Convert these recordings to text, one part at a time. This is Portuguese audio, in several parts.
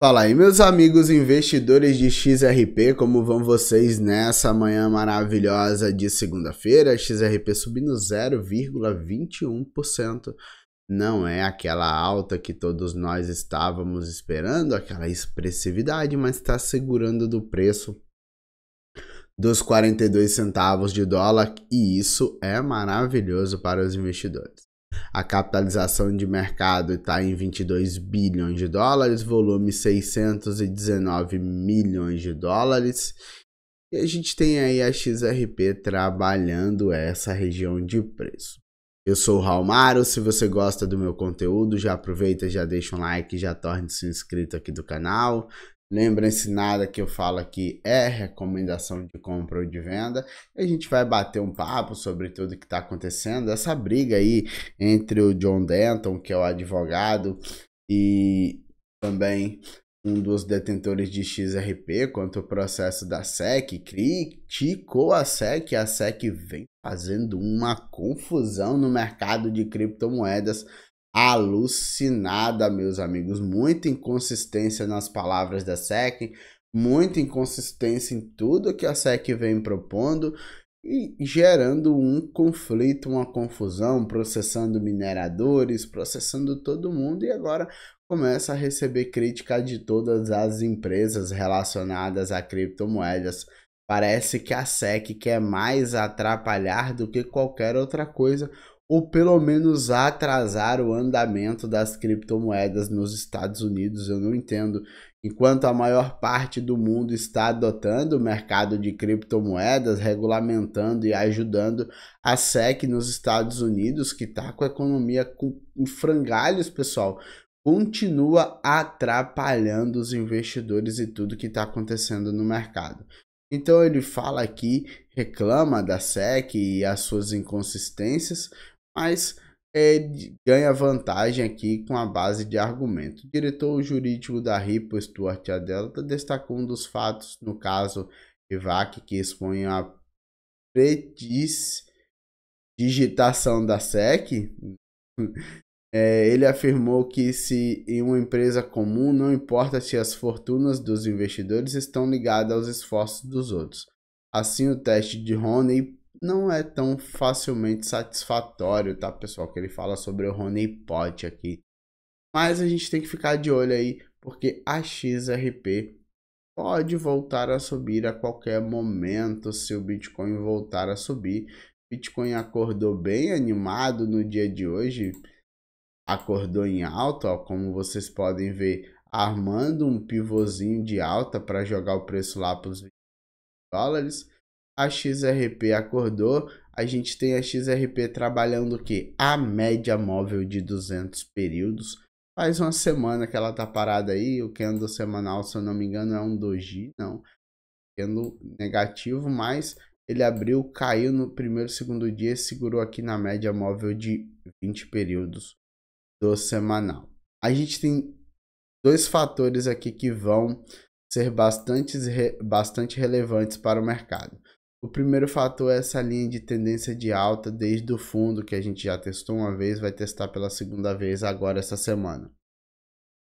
Fala aí, meus amigos investidores de XRP, como vão vocês nessa manhã maravilhosa de segunda-feira? XRP subindo 0,21%. Não é aquela alta que todos nós estávamos esperando, aquela expressividade, mas está segurando do preço dos 42 centavos de dólar e isso é maravilhoso para os investidores a capitalização de mercado está em 22 bilhões de dólares, volume 619 milhões de dólares. E a gente tem aí a XRP trabalhando essa região de preço. Eu sou o Raul Maro, se você gosta do meu conteúdo, já aproveita, já deixa um like, já torne-se inscrito aqui do canal, Lembrem-se nada que eu falo aqui é recomendação de compra ou de venda. A gente vai bater um papo sobre tudo que está acontecendo. Essa briga aí entre o John Denton, que é o advogado, e também um dos detentores de XRP quanto ao processo da SEC, criticou a SEC. A SEC vem fazendo uma confusão no mercado de criptomoedas alucinada, meus amigos. Muita inconsistência nas palavras da SEC, muita inconsistência em tudo que a SEC vem propondo e gerando um conflito, uma confusão, processando mineradores, processando todo mundo e agora começa a receber crítica de todas as empresas relacionadas a criptomoedas. Parece que a SEC quer mais atrapalhar do que qualquer outra coisa, ou pelo menos atrasar o andamento das criptomoedas nos Estados Unidos. Eu não entendo. Enquanto a maior parte do mundo está adotando o mercado de criptomoedas, regulamentando e ajudando a SEC nos Estados Unidos, que está com a economia com, em frangalhos, pessoal, continua atrapalhando os investidores e tudo que está acontecendo no mercado. Então ele fala aqui, reclama da SEC e as suas inconsistências, mas é, ganha vantagem aqui com a base de argumento. O diretor jurídico da Ripple, Stuart Adelta, tá destacou um dos fatos no caso Evac que expõe a digitação da SEC. É, ele afirmou que se em uma empresa comum, não importa se as fortunas dos investidores estão ligadas aos esforços dos outros. Assim, o teste de Roney não é tão facilmente satisfatório, tá, pessoal? Que ele fala sobre o Rony Pot aqui. Mas a gente tem que ficar de olho aí, porque a XRP pode voltar a subir a qualquer momento se o Bitcoin voltar a subir. Bitcoin acordou bem animado no dia de hoje, acordou em alta, ó, como vocês podem ver, armando um pivôzinho de alta para jogar o preço lá para os dólares a XRP acordou, a gente tem a XRP trabalhando o quê? A média móvel de 200 períodos. Faz uma semana que ela tá parada aí, o candle semanal, se eu não me engano, é um doji, não. Candle negativo, mas ele abriu, caiu no primeiro, segundo dia e segurou aqui na média móvel de 20 períodos do semanal. A gente tem dois fatores aqui que vão ser bastante, bastante relevantes para o mercado. O primeiro fator é essa linha de tendência de alta desde o fundo que a gente já testou uma vez, vai testar pela segunda vez agora essa semana.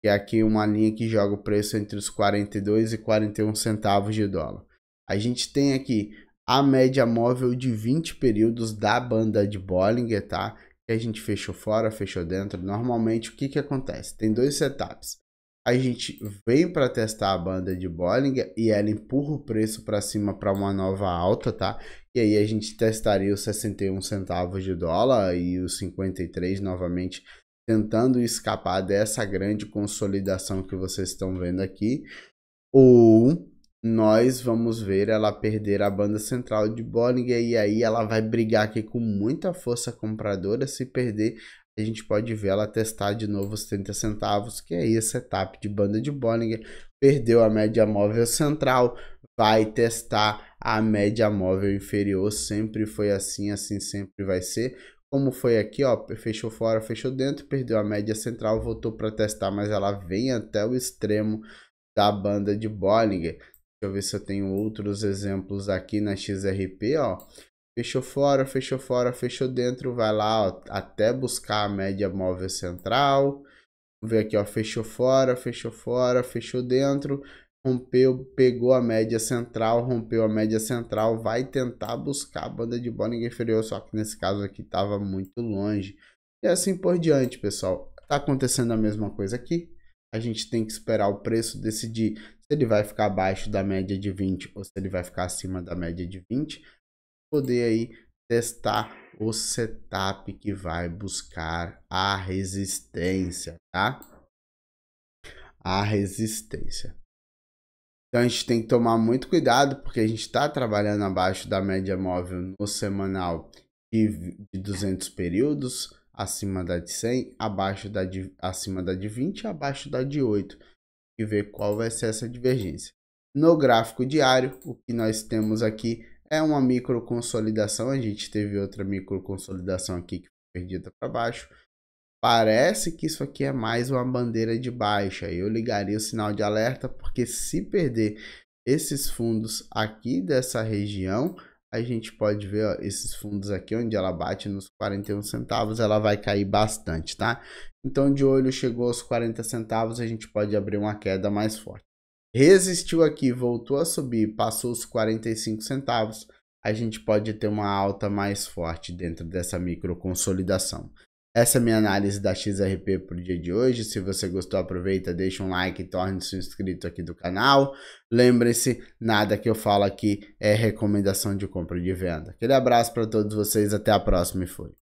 E aqui uma linha que joga o preço entre os 42 e 41 centavos de dólar. A gente tem aqui a média móvel de 20 períodos da banda de Bollinger, tá? Que a gente fechou fora, fechou dentro. Normalmente o que que acontece? Tem dois setups a gente vem para testar a banda de Bollinger e ela empurra o preço para cima para uma nova alta, tá? E aí a gente testaria os 61 centavos de dólar e os 53 novamente, tentando escapar dessa grande consolidação que vocês estão vendo aqui. Ou nós vamos ver ela perder a banda central de Bollinger e aí ela vai brigar aqui com muita força compradora. Se perder, a gente pode ver ela testar de novo os 30 centavos, que é esse setup de banda de Bollinger. Perdeu a média móvel central, vai testar a média móvel inferior, sempre foi assim, assim sempre vai ser. Como foi aqui, ó, fechou fora, fechou dentro, perdeu a média central, voltou para testar, mas ela vem até o extremo da banda de Bollinger. Deixa eu ver se eu tenho outros exemplos aqui na XRP, ó. Fechou fora, fechou fora, fechou dentro, vai lá ó, até buscar a média móvel central. Vamos ver aqui, ó, fechou fora, fechou fora, fechou dentro, rompeu, pegou a média central, rompeu a média central, vai tentar buscar a banda de Bollinger inferior, só que nesse caso aqui estava muito longe. E assim por diante, pessoal. está acontecendo a mesma coisa aqui. A gente tem que esperar o preço decidir se ele vai ficar abaixo da média de 20 ou se ele vai ficar acima da média de 20 poder aí testar o setup que vai buscar a resistência, tá? A resistência. Então a gente tem que tomar muito cuidado porque a gente está trabalhando abaixo da média móvel no semanal de 200 períodos, acima da de 100, abaixo da de, acima da de 20 abaixo da de 8 e ver qual vai ser essa divergência. No gráfico diário, o que nós temos aqui é uma micro consolidação, a gente teve outra micro consolidação aqui que foi perdida para baixo. Parece que isso aqui é mais uma bandeira de baixa. Eu ligaria o sinal de alerta porque se perder esses fundos aqui dessa região, a gente pode ver ó, esses fundos aqui onde ela bate nos 41 centavos, ela vai cair bastante, tá? Então de olho chegou aos 40 centavos, a gente pode abrir uma queda mais forte resistiu aqui, voltou a subir, passou os 45 centavos, a gente pode ter uma alta mais forte dentro dessa micro consolidação. Essa é minha análise da XRP para o dia de hoje. Se você gostou, aproveita, deixa um like e torne-se inscrito aqui do canal. Lembre-se, nada que eu falo aqui é recomendação de compra e de venda. Aquele abraço para todos vocês, até a próxima e fui.